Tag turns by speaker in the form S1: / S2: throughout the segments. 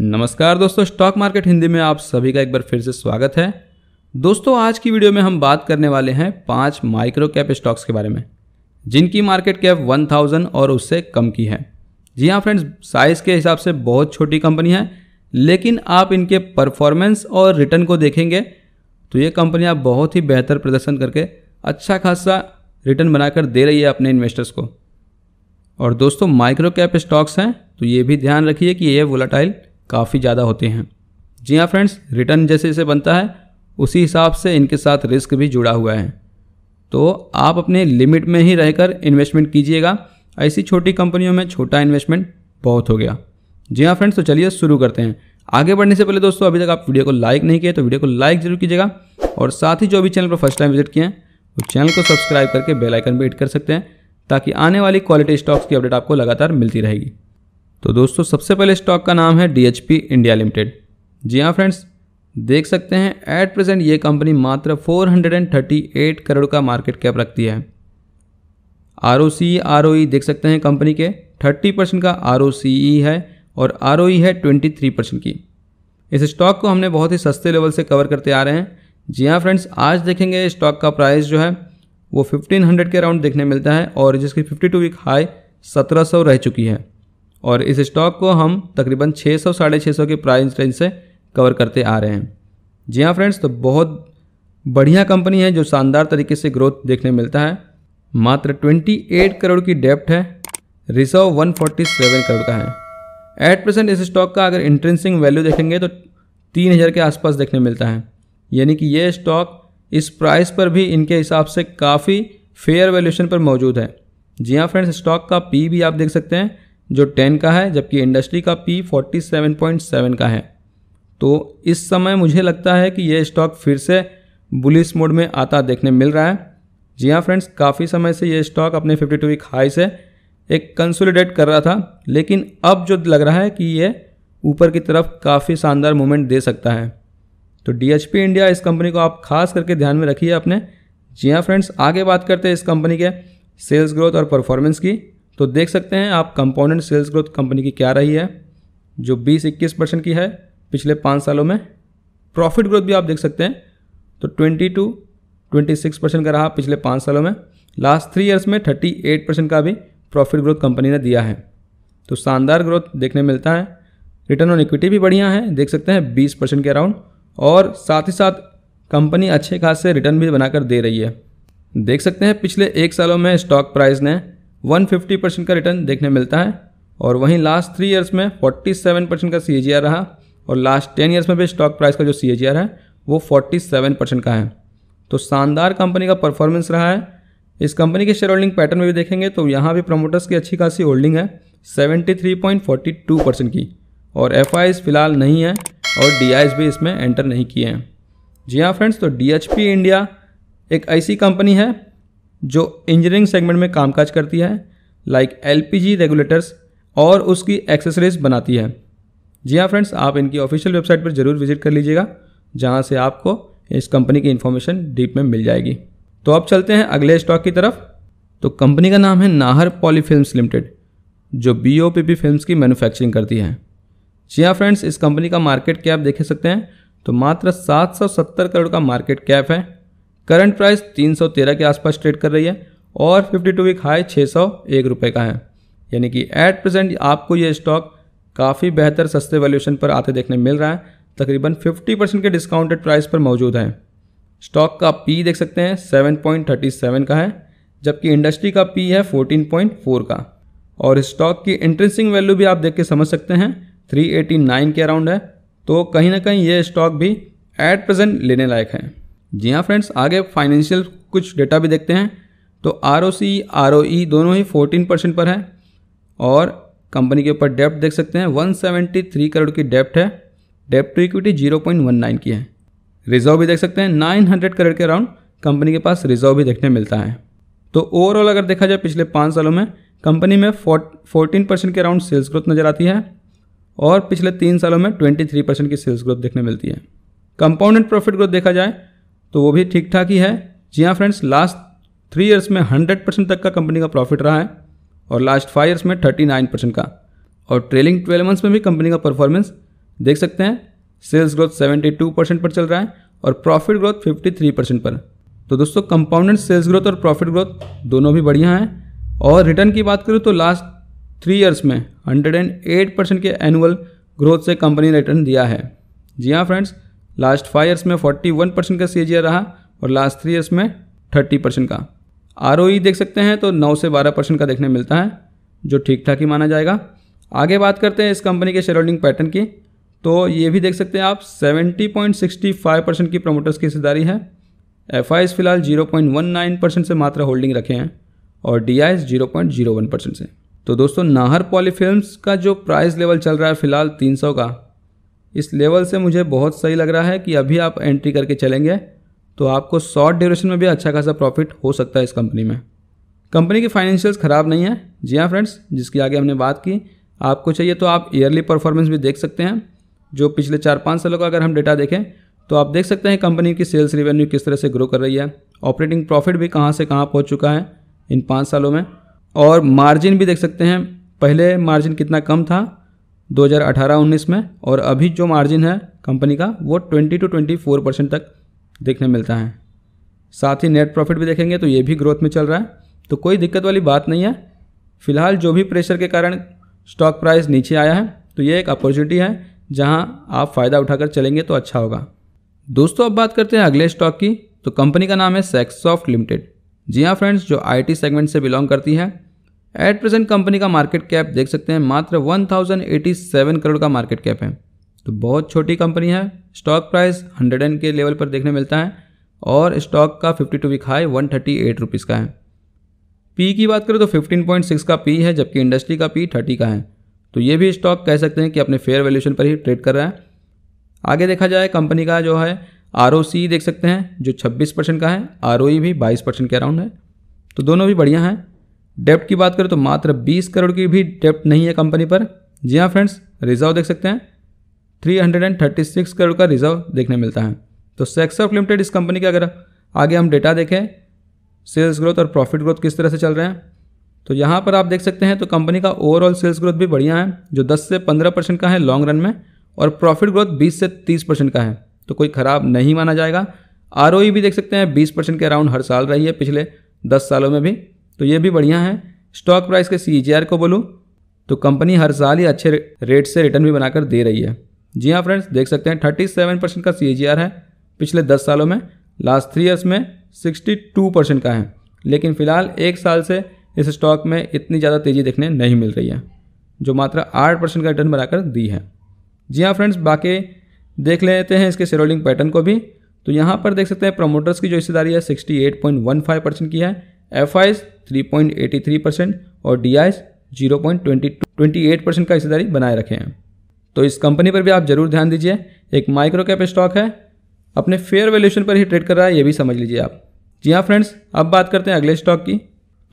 S1: नमस्कार दोस्तों stock market Hindi में आप सभी का एक बार फिर से स्वागत है दोस्तों आज की वीडियो में हम बात करने वाले हैं पांच माइक्रो कैप स्टॉक्स के बारे में जिनकी मार्केट कैप 1000 और उससे कम की है जी हाँ फ्रेंड्स साइज़ के हिसाब से बहुत छोटी कंपनी है लेकिन आप इनके परफॉर्मेंस और रिटर्न को देखेंगे तो ये कंपनियाँ बहुत ही बेहतर प्रदर्शन करके अच्छा खासा रिटर्न बनाकर दे रही है अपने इन्वेस्टर्स को और दोस्तों माइक्रो कैप स्टॉक्स हैं तो ये भी ध्यान रखिए कि ये वोलाटाइल काफ़ी ज़्यादा होते हैं जी हाँ फ्रेंड्स रिटर्न जैसे जैसे बनता है उसी हिसाब से इनके साथ रिस्क भी जुड़ा हुआ है तो आप अपने लिमिट में ही रहकर इन्वेस्टमेंट कीजिएगा ऐसी छोटी कंपनियों में छोटा इन्वेस्टमेंट बहुत हो गया जी हाँ फ्रेंड्स तो चलिए शुरू करते हैं आगे बढ़ने से पहले दोस्तों अभी तक आप वीडियो को लाइक नहीं किए तो वीडियो को लाइक जरूर कीजिएगा और साथ ही जो भी चैनल पर फर्स्ट टाइम विजिट किए हैं वो चैनल को सब्सक्राइब करके बेलाइकन भी हिट कर सकते हैं ताकि आने वाली क्वालिटी स्टॉक्स की अपडेट आपको लगातार मिलती रहेगी तो दोस्तों सबसे पहले स्टॉक का नाम है डी इंडिया लिमिटेड जी हाँ फ्रेंड्स देख सकते हैं एट प्रेजेंट ये कंपनी मात्र 438 करोड़ का मार्केट कैप रखती है are O C R O ई देख सकते हैं कंपनी के 30 परसेंट का आर ओ सी ई है और आर ओ ई है 23 परसेंट की इस स्टॉक को हमने बहुत ही सस्ते लेवल से कवर करते आ रहे हैं जी हाँ फ्रेंड्स आज देखेंगे स्टॉक का प्राइस जो है वो 1500 के अराउंड देखने मिलता है और जिसकी 52 वीक हाई 1700 रह चुकी है और इस स्टॉक को हम तकरीबन 600 सौ साढ़े छः के प्राइस रेंज से कवर करते आ रहे हैं जी हाँ फ्रेंड्स तो बहुत बढ़िया कंपनी है जो शानदार तरीके से ग्रोथ देखने मिलता है मात्र 28 करोड़ की डेप्ट है रिजर्व 147 करोड़ का है एट प्रेजेंट इस स्टॉक का अगर इंट्रेंसिंग वैल्यू देखेंगे तो तीन हज़ार के आसपास देखने मिलता है यानी कि ये स्टॉक इस प्राइस पर भी इनके हिसाब से काफ़ी फेयर वैल्यूशन पर मौजूद है जी हाँ फ्रेंड्स स्टॉक का पी भी आप देख सकते हैं जो 10 का है जबकि इंडस्ट्री का पी 47.7 का है तो इस समय मुझे लगता है कि यह स्टॉक फिर से बुलिस मोड में आता देखने मिल रहा है जी हाँ फ्रेंड्स काफ़ी समय से ये स्टॉक अपने 52 वीक हाई से एक कंसोलिडेट कर रहा था लेकिन अब जो लग रहा है कि ये ऊपर की तरफ काफ़ी शानदार मूवमेंट दे सकता है तो डी इंडिया इस कंपनी को आप खास करके ध्यान में रखिए अपने जी हाँ फ्रेंड्स आगे बात करते हैं इस कंपनी के सेल्स ग्रोथ और परफॉर्मेंस की तो देख सकते हैं आप कंपोनेंट सेल्स ग्रोथ कंपनी की क्या रही है जो बीस इक्कीस परसेंट की है पिछले पाँच सालों में प्रॉफिट ग्रोथ भी आप देख सकते हैं तो twenty two twenty six percent का रहा पिछले पाँच सालों में लास्ट थ्री ईयर्स में थर्टी एट परसेंट का भी प्रॉफिट ग्रोथ कंपनी ने दिया है तो शानदार ग्रोथ देखने मिलता है रिटर्न ऑन इक्विटी भी बढ़िया है देख सकते हैं बीस परसेंट के अराउंड और साथ ही साथ कंपनी अच्छे खासे रिटर्न भी बनाकर दे रही है देख सकते हैं पिछले एक सालों में स्टॉक प्राइस ने 150 परसेंट का रिटर्न देखने मिलता है और वहीं लास्ट थ्री ईयर्स में 47 परसेंट का सी रहा और लास्ट टेन ईयर्स में भी स्टॉक प्राइस का जो सी है वो 47 परसेंट का है तो शानदार कंपनी का परफॉर्मेंस रहा है इस कंपनी के शेयर होल्डिंग पैटर्न में भी देखेंगे तो यहाँ भी प्रमोटर्स की अच्छी खासी होल्डिंग है सेवेंटी परसेंट की और एफ फिलहाल नहीं है और डी भी इसमें एंटर नहीं किए हैं जी हाँ फ्रेंड्स तो डी इंडिया एक ऐसी कंपनी है जो इंजीनियरिंग सेगमेंट में कामकाज करती है लाइक एलपीजी रेगुलेटर्स और उसकी एक्सेसरीज बनाती है जी हाँ फ्रेंड्स आप इनकी ऑफिशियल वेबसाइट पर ज़रूर विजिट कर लीजिएगा जहाँ से आपको इस कंपनी की इन्फॉर्मेशन डीप में मिल जाएगी तो अब चलते हैं अगले स्टॉक की तरफ तो कंपनी का नाम है नाहर पॉली फिल्म लिमिटेड जो B O P P film की मैनुफैक्चरिंग करती है जी हाँ फ्रेंड्स इस कंपनी का मार्केट कैप देख सकते हैं तो मात्र 770 करोड़ का मार्केट कैप है करंट प्राइस 313 के आसपास ट्रेड कर रही है और 52 वीक हाई छः सौ एक रुपये का है यानी कि एट प्रेजेंट आपको ये स्टॉक काफ़ी बेहतर सस्ते वैल्यूशन पर आते देखने मिल रहा है तकरीबन 50 परसेंट के डिस्काउंटेड प्राइस पर मौजूद है स्टॉक का पी देख सकते हैं 7.37 का है जबकि इंडस्ट्री का पी है 14.4 का और स्टॉक की इंट्रेंसिंग वैल्यू भी आप देख के समझ सकते हैं थ्री के अराउंड है तो कहीं ना कहीं ये स्टॉक भी एट प्रेजेंट लेने लायक है जी हाँ फ्रेंड्स आगे फाइनेंशियल कुछ डेटा भी देखते हैं तो are O C R O ई दोनों ही 14 परसेंट पर है और कंपनी के ऊपर डेप्ट देख सकते हैं 173 करोड़ की डेप्ट है डेप्ट टू इक्विटी 0.19 की है रिजर्व भी देख सकते हैं 900 करोड़ के अराउंड कंपनी के पास रिजर्व भी देखने मिलता है तो ओवरऑल अगर देखा जाए पिछले पाँच सालों में कंपनी में फोर्टीन परसेंट के अराउंड सेल्स ग्रोथ नज़र आती है और पिछले तीन सालों में ट्वेंटी थ्री परसेंट की सेल्स ग्रोथ देखने मिलती है कंपाउंडेड प्रॉफिट ग्रोथ देखा जाए तो वो भी ठीक ठाक ही है जी हाँ फ्रेंड्स लास्ट थ्री ईयर्स में हंड्रेड परसेंट तक का कंपनी का प्रॉफिट रहा है और लास्ट फाइव ईयर्स में थर्टी नाइन परसेंट का और ट्रेलिंग ट्वेल्व मंथ्स में भी कंपनी का परफॉर्मेंस देख सकते हैं sales growth seventy two percent पर चल रहा है और profit growth fifty three percent पर तो दोस्तों कंपाउंडेंट सेल्स ग्रोथ और प्रॉफिट ग्रोथ दोनों भी बढ़िया हैं और रिटर्न की बात करूँ तो लास्ट थ्री ईयर्स में हंड्रेड एंड एट परसेंट के एनुअल ग्रोथ से कंपनी ने रिटर्न दिया है जी हाँ फ्रेंड्स लास्ट फाइव ईयर्स में 41 परसेंट का सी रहा और लास्ट थ्री ईयर्स में 30 परसेंट का आर e देख सकते हैं तो 9 से 12 परसेंट का देखने मिलता है जो ठीक ठाक ही माना जाएगा आगे बात करते हैं इस कंपनी के शेयर होल्डिंग पैटर्न की तो ये भी देख सकते हैं आप 70.65 परसेंट की प्रमोटर्स की हिस्सेदारी है एफ फिलहाल जीरो परसेंट से मात्र होल्डिंग रखे हैं और डी आई परसेंट से तो दोस्तों नाहर पॉलीफिल्म का जो प्राइस लेवल चल रहा है फिलहाल 300 का इस लेवल से मुझे बहुत सही लग रहा है कि अभी आप एंट्री करके चलेंगे तो आपको शॉर्ट ड्यूरेशन में भी अच्छा खासा प्रॉफिट हो सकता है इस कंपनी में कंपनी की फाइनेंशियल्स ख़राब नहीं है जी हाँ फ्रेंड्स जिसकी आगे हमने बात की आपको चाहिए तो आप ईयरली परफॉर्मेंस भी देख सकते हैं जो पिछले चार पाँच सालों का अगर हम डेटा देखें तो आप देख सकते हैं कंपनी की सेल्स रिवेन्यू किस तरह से ग्रो कर रही है ऑपरेटिंग प्रॉफिट भी कहाँ से कहाँ पहुँच चुका है इन पाँच सालों में और मार्जिन भी देख सकते हैं पहले मार्जिन कितना कम था 2018-19 में और अभी जो मार्जिन है कंपनी का वो 20 टू 24 परसेंट तक देखने मिलता है साथ ही नेट प्रॉफिट भी देखेंगे तो ये भी ग्रोथ में चल रहा है तो कोई दिक्कत वाली बात नहीं है फिलहाल जो भी प्रेशर के कारण स्टॉक प्राइस नीचे आया है तो ये एक अपॉर्चुनिटी है जहाँ आप फ़ायदा उठाकर चलेंगे तो अच्छा होगा दोस्तों अब बात करते हैं अगले स्टॉक की तो कंपनी का नाम है सेक्सॉफ्ट लिमिटेड जी हाँ फ्रेंड्स जो आईटी सेगमेंट से बिलोंग करती है एट प्रेजेंट कंपनी का मार्केट कैप देख सकते हैं मात्र 1087 करोड़ का मार्केट कैप है तो बहुत छोटी कंपनी है स्टॉक प्राइस हंड्रेड के लेवल पर देखने मिलता है और स्टॉक का fifty two week high one thirty eight rupees का है पी की बात करें तो 15.6 का पी है जबकि इंडस्ट्री का पी 30 का है तो ये भी स्टॉक कह सकते हैं कि अपने फेयर वैल्यूशन पर ही ट्रेड कर रहा है आगे देखा जाए कंपनी का जो है आर देख सकते हैं जो 26 परसेंट का है आर e भी 22 परसेंट के अराउंड है तो दोनों भी बढ़िया हैं डेप्ट की बात करें तो मात्र 20 करोड़ की भी डेप्ट नहीं है कंपनी पर जी हाँ फ्रेंड्स रिजर्व देख सकते हैं 336 करोड़ का रिजर्व देखने मिलता है तो ऑफ लिमिटेड इस कंपनी का अगर आगे हम डेटा देखें सेल्स ग्रोथ और प्रॉफिट ग्रोथ किस तरह से चल रहे हैं तो यहाँ पर आप देख सकते हैं तो कंपनी का ओवरऑल सेल्स ग्रोथ भी बढ़िया है जो 10 से 15 परसेंट का है लॉन्ग रन में और प्रॉफिट ग्रोथ 20 से 30 परसेंट का है तो कोई ख़राब नहीं माना जाएगा आर e भी देख सकते हैं बीस परसेंट के अराउंड हर साल रही है पिछले दस सालों में भी तो ये भी बढ़िया है स्टॉक प्राइस के सी e को बोलूँ तो कंपनी हर साल ही अच्छे रेट से रिटर्न भी बनाकर दे रही है जी हाँ फ्रेंड्स देख सकते हैं थर्टी सेवन परसेंट का सी e है पिछले दस सालों में लास्ट थ्री ईयर्स में सिक्सटी टू परसेंट का है लेकिन फिलहाल एक साल से इस स्टॉक में इतनी ज़्यादा तेज़ी देखने नहीं मिल रही है जो मात्रा आठ परसेंट का रिटर्न बनाकर दी है जी हाँ फ्रेंड्स बाकी देख लेते हैं इसके शेयर होल्डिंग पैटर्न को भी तो यहाँ पर देख सकते हैं प्रमोटर्स की जो हिस्सेदारी है फाइव परसेंट की है F Is three point eighty three percent और D Is zero point twenty twenty eight percent का हिस्सेदारी बनाए रखे हैं तो इस कंपनी पर भी आप जरूर ध्यान दीजिए एक माइक्रो कैप स्टॉक है अपने फेयर वैल्यूशन पर ही ट्रेड कर रहा है ये भी समझ लीजिए आप जी हाँ फ्रेंड्स अब बात करते हैं अगले स्टॉक की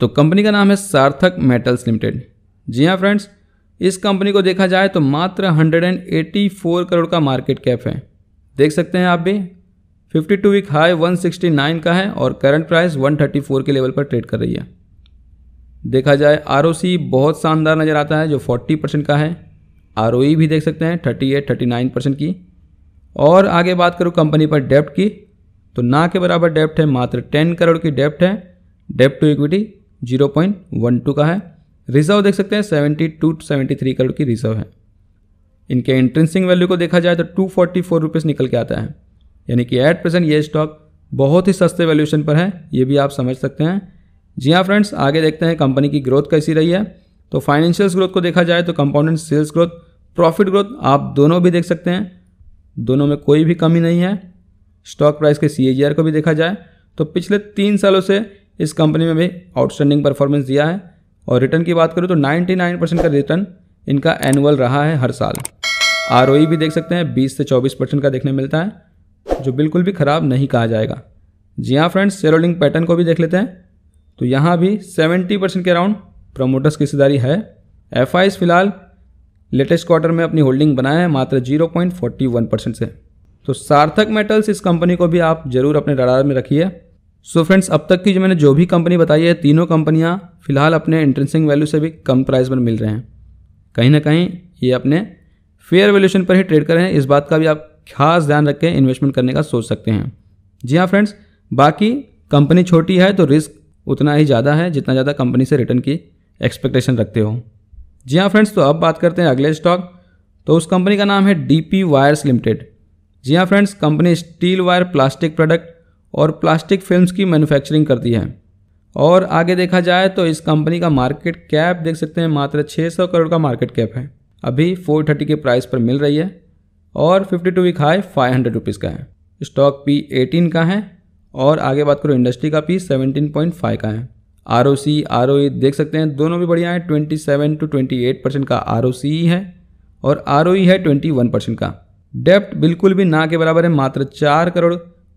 S1: तो कंपनी का नाम है सार्थक मेटल्स लिमिटेड जी हाँ फ्रेंड्स इस कंपनी को देखा जाए तो मात्र 184 करोड़ का मार्केट कैप है देख सकते हैं आप भी 52 वीक हाई 169 का है और करंट प्राइस 134 के लेवल पर ट्रेड कर रही है देखा जाए आर बहुत शानदार नज़र आता है जो 40 परसेंट का है आर e भी देख सकते हैं 38, 39 परसेंट की और आगे बात करूँ कंपनी पर डेप्ट की तो ना के बराबर डेप्ट है मात्र 10 करोड़ की डेप्ट है डेप्ट टू इक्विटी जीरो का है रिजर्व देख सकते हैं सेवेंटी टू करोड़ की रिजर्व है इनके इंट्रेंसिंग वैल्यू को देखा जाए तो टू फोर्टी निकल के आता है यानी कि एट प्रेजेंट ये स्टॉक बहुत ही सस्ते वैल्यूशन पर है ये भी आप समझ सकते हैं जी हाँ फ्रेंड्स आगे देखते हैं कंपनी की ग्रोथ कैसी रही है तो फाइनेंशियल्स ग्रोथ को देखा जाए तो compounded sales growth profit growth आप दोनों भी देख सकते हैं दोनों में कोई भी कमी नहीं है स्टॉक प्राइस के सी को भी देखा जाए तो पिछले तीन सालों से इस कंपनी में भी आउटस्टैंडिंग परफॉर्मेंस दिया है और रिटर्न की बात करूँ तो 99 परसेंट का रिटर्न इनका एनुअल रहा है हर साल आर e भी देख सकते हैं 20 से 24 परसेंट का देखने मिलता है जो बिल्कुल भी ख़राब नहीं कहा जाएगा जी हाँ फ्रेंड्स शेयर होल्डिंग पैटर्न को भी देख लेते हैं तो यहाँ भी 70 परसेंट के अराउंड प्रमोटर्स की हिस्सेदारी है एफ फिलहाल लेटेस्ट क्वार्टर में अपनी होल्डिंग बनाए हैं मात्र 0.41 परसेंट से तो सार्थक मेटल्स इस कंपनी को भी आप जरूर अपने रडार में रखिए सो फ्रेंड्स अब तक की जो मैंने जो भी कंपनी बताई है तीनों कंपनियाँ फिलहाल अपने इंट्रेंसिंग वैल्यू से भी कम प्राइस पर मिल रहे हैं कहीं ना कहीं ये अपने फेयर वैल्यूशन पर ही ट्रेड कर रहे हैं इस बात का भी आप खास ध्यान रख के इन्वेस्टमेंट करने का सोच सकते हैं जी हाँ फ्रेंड्स बाकी कंपनी छोटी है तो रिस्क उतना ही ज़्यादा है जितना ज़्यादा कंपनी से रिटर्न की एक्सपेक्टेशन रखते हो जी हाँ फ्रेंड्स तो अब बात करते हैं अगले स्टॉक तो उस कंपनी का नाम है डी पी वायर्स लिमिटेड जी हाँ friends company steel wire plastic product और प्लास्टिक फिल्म की मैन्युफैक्चरिंग करती है और आगे देखा जाए तो इस कंपनी का मार्केट कैप देख सकते हैं मात्र 600 करोड़ का मार्केट कैप है अभी 430 के प्राइस पर मिल रही है और fifty two week high five hundred rupees का है स्टॉक पी एटीन का है और आगे बात करो इंडस्ट्री का पी 17.5 पॉइंट फाइव का है are O C R O ई देख सकते हैं दोनों भी बढ़िया है twenty seven to twenty eight percent का आर ओ सी है और आर ओ ई है ट्वेंटी वन परसेंट का डेप्ट बिल्कुल भी ना के बराबर है मात्र चार करोड़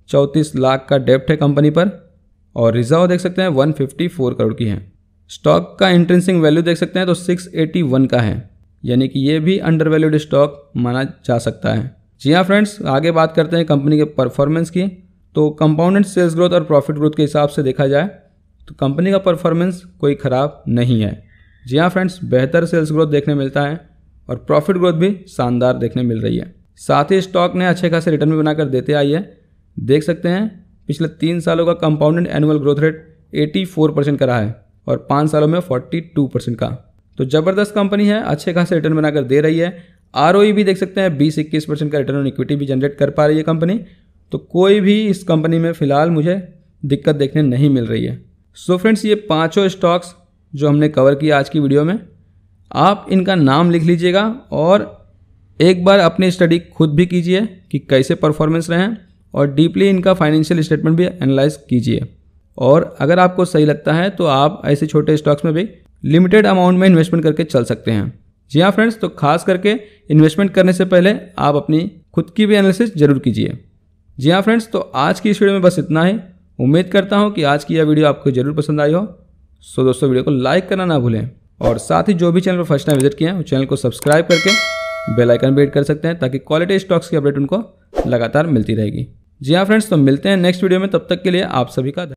S1: चौंतीस लाख का डेप्ट है कंपनी पर और रिजर्व देख सकते हैं वन फिफ्टी फोर करोड़ की है स्टॉक का इंट्रेंसिंग वैल्यू देख सकते हैं तो सिक्स एटी वन का है यानी कि ये भी अंडर वैल्यूड स्टॉक माना जा सकता है जी हाँ फ्रेंड्स आगे बात करते हैं कंपनी के परफॉर्मेंस की तो कंपाउंडेंट सेल्स ग्रोथ और प्रॉफिट ग्रोथ के हिसाब से देखा जाए तो कंपनी का परफॉर्मेंस कोई ख़राब नहीं है जी हाँ फ्रेंड्स बेहतर सेल्स ग्रोथ देखने मिलता है और प्रॉफिट ग्रोथ भी शानदार देखने मिल रही है साथ ही स्टॉक ने अच्छे खासे रिटर्न भी बनाकर देते आई है देख सकते हैं पिछले तीन सालों का compounded annual growth rate 84 percent का रहा है और पाँच सालों में 42 परसेंट का तो ज़बरदस्त कंपनी है अच्छे खासे रिटर्न बनाकर दे रही है आर e भी देख सकते हैं बीस इक्कीस परसेंट का रिटर्न ऑन इक्विटी भी जनरेट कर पा रही है कंपनी तो कोई भी इस कंपनी में फ़िलहाल मुझे दिक्कत देखने नहीं मिल रही है सो so फ्रेंड्स ये पाँचों स्टॉक्स जो हमने कवर किया आज की वीडियो में आप इनका नाम लिख लीजिएगा और एक बार अपनी स्टडी खुद भी कीजिए कि कैसे परफॉर्मेंस रहें और डीपली इनका फाइनेंशियल स्टेटमेंट भी एनालाइज कीजिए और अगर आपको सही लगता है तो आप ऐसे छोटे स्टॉक्स में भी लिमिटेड अमाउंट में इन्वेस्टमेंट करके चल सकते हैं जी हाँ फ्रेंड्स तो खास करके इन्वेस्टमेंट करने से पहले आप अपनी खुद की भी एनालिसिस जरूर कीजिए जी हाँ फ्रेंड्स तो आज की इस वीडियो में बस इतना ही उम्मीद करता हूँ कि आज की यह वीडियो आपको जरूर पसंद आई हो सो दोस्तों वीडियो को लाइक करना ना भूलें और साथ ही जो भी चैनल पर फर्स्ट टाइम विजिट किए हैं उस चैनल को सब्सक्राइब करके बेल आइकन भी एड कर सकते हैं ताकि क्वालिटी स्टॉक्स की अपडेट उनको लगातार मिलती रहेगी जी हाँ फ्रेंड्स तो मिलते हैं नेक्स्ट वीडियो में तब तक के लिए आप सभी का